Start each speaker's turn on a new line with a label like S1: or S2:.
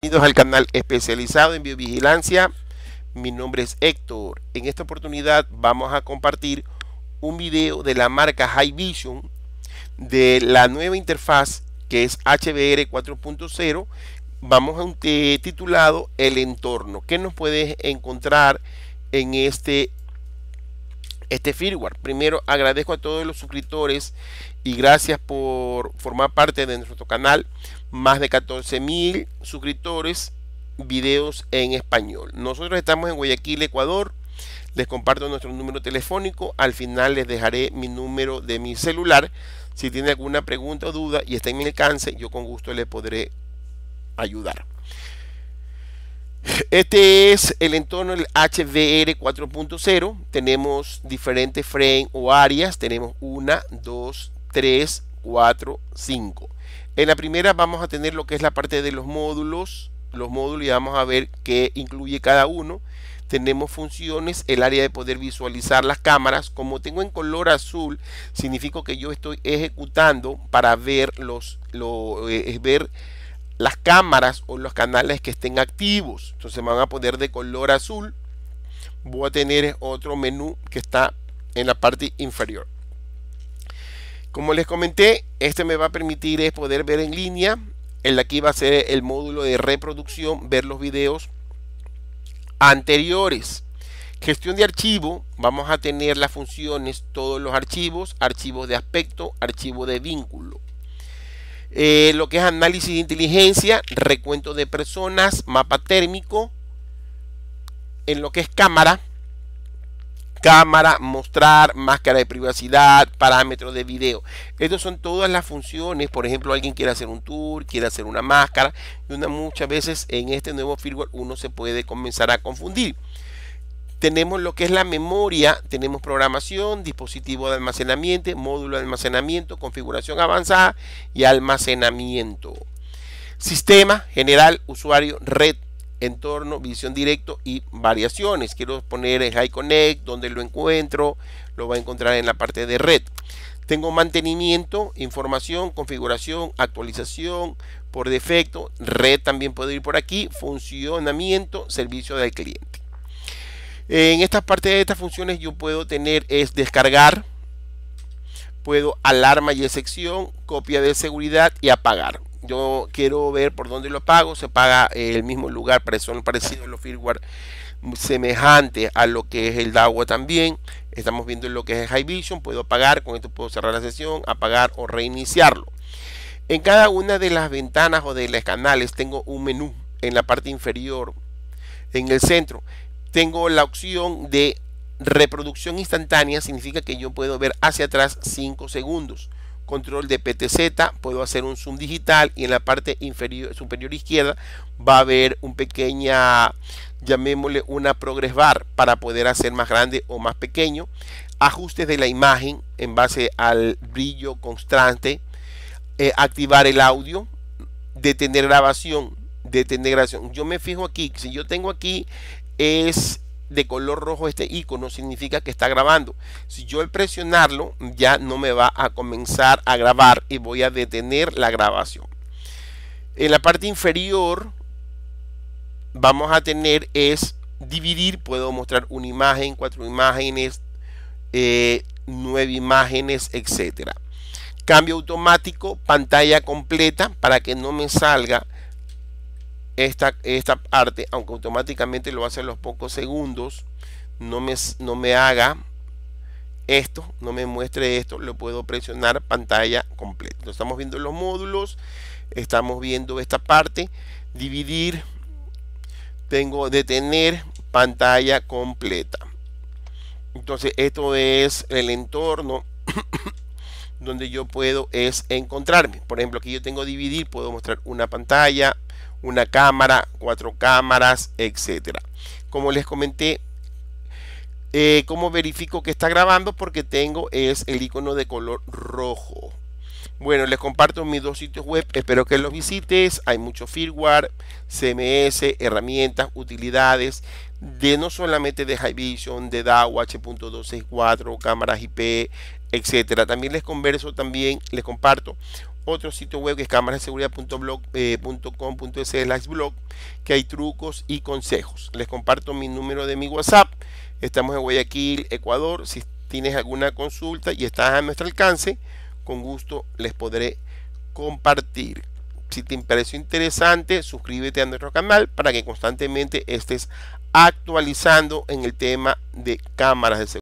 S1: Bienvenidos al canal especializado en biovigilancia. Mi nombre es Héctor. En esta oportunidad vamos a compartir un video de la marca High Vision de la nueva interfaz que es HBR 4.0. Vamos a un titulado El entorno. ¿Qué nos puedes encontrar en este este firmware. Primero agradezco a todos los suscriptores y gracias por formar parte de nuestro canal. Más de 14 mil suscriptores, videos en español. Nosotros estamos en Guayaquil, Ecuador. Les comparto nuestro número telefónico. Al final les dejaré mi número de mi celular. Si tiene alguna pregunta o duda y está en mi alcance, yo con gusto le podré ayudar. Este es el entorno del HVR 4.0. Tenemos diferentes frames o áreas. Tenemos 1, 2, 3, 4, 5. En la primera vamos a tener lo que es la parte de los módulos. Los módulos y vamos a ver qué incluye cada uno. Tenemos funciones, el área de poder visualizar las cámaras. Como tengo en color azul, significa que yo estoy ejecutando para ver los, eh, ver las cámaras o los canales que estén activos. Entonces van a poner de color azul. Voy a tener otro menú que está en la parte inferior. Como les comenté, este me va a permitir eh, poder ver en línea. El aquí va a ser el módulo de reproducción, ver los videos anteriores. Gestión de archivo, vamos a tener las funciones, todos los archivos, archivos de aspecto, archivo de vínculo. Eh, lo que es análisis de inteligencia, recuento de personas, mapa térmico, en lo que es cámara, cámara, mostrar, máscara de privacidad, parámetros de video. Estas son todas las funciones. Por ejemplo, alguien quiere hacer un tour, quiere hacer una máscara. Y una, muchas veces en este nuevo firmware uno se puede comenzar a confundir tenemos lo que es la memoria, tenemos programación, dispositivo de almacenamiento, módulo de almacenamiento, configuración avanzada y almacenamiento. Sistema general, usuario, red, entorno, visión directo y variaciones. Quiero poner en High Connect, donde lo encuentro, lo va a encontrar en la parte de red. Tengo mantenimiento, información, configuración, actualización, por defecto, red también puede ir por aquí, funcionamiento, servicio del cliente. En esta parte de estas funciones yo puedo tener es descargar, puedo alarma y excepción, copia de seguridad y apagar. Yo quiero ver por dónde lo apago, se paga el mismo lugar, pero son parecidos los firmware semejante a lo que es el DAWA también. Estamos viendo lo que es High Vision, puedo apagar, con esto puedo cerrar la sesión, apagar o reiniciarlo. En cada una de las ventanas o de los canales tengo un menú en la parte inferior, en el centro tengo la opción de reproducción instantánea, significa que yo puedo ver hacia atrás 5 segundos. Control de PTZ, puedo hacer un zoom digital y en la parte inferior, superior izquierda va a haber un pequeña, llamémosle una progress bar para poder hacer más grande o más pequeño. Ajustes de la imagen en base al brillo constante. Eh, activar el audio. Detener grabación. Detener grabación. Yo me fijo aquí, si yo tengo aquí es de color rojo este icono significa que está grabando si yo al presionarlo ya no me va a comenzar a grabar y voy a detener la grabación en la parte inferior vamos a tener es dividir puedo mostrar una imagen cuatro imágenes eh, nueve imágenes etcétera cambio automático pantalla completa para que no me salga esta, esta parte, aunque automáticamente lo hace a los pocos segundos, no me, no me haga esto, no me muestre esto, lo puedo presionar pantalla completa. estamos viendo los módulos, estamos viendo esta parte, dividir, tengo de detener pantalla completa. Entonces, esto es el entorno donde yo puedo es encontrarme. Por ejemplo, aquí yo tengo dividir, puedo mostrar una pantalla, una cámara, cuatro cámaras, etcétera. Como les comenté, eh, como verifico que está grabando? Porque tengo es el icono de color rojo. Bueno, les comparto mis dos sitios web, espero que los visites. Hay mucho firmware, CMS, herramientas, utilidades, de no solamente de high vision de DAO, H.264, cámaras IP, etcétera. También les converso, también les comparto otro sitio web que es cámaras de eh, blog, que hay trucos y consejos. Les comparto mi número de mi WhatsApp. Estamos en Guayaquil, Ecuador. Si tienes alguna consulta y estás a nuestro alcance, con gusto les podré compartir. Si te pareció interesante, suscríbete a nuestro canal para que constantemente estés actualizando en el tema de cámaras de seguridad.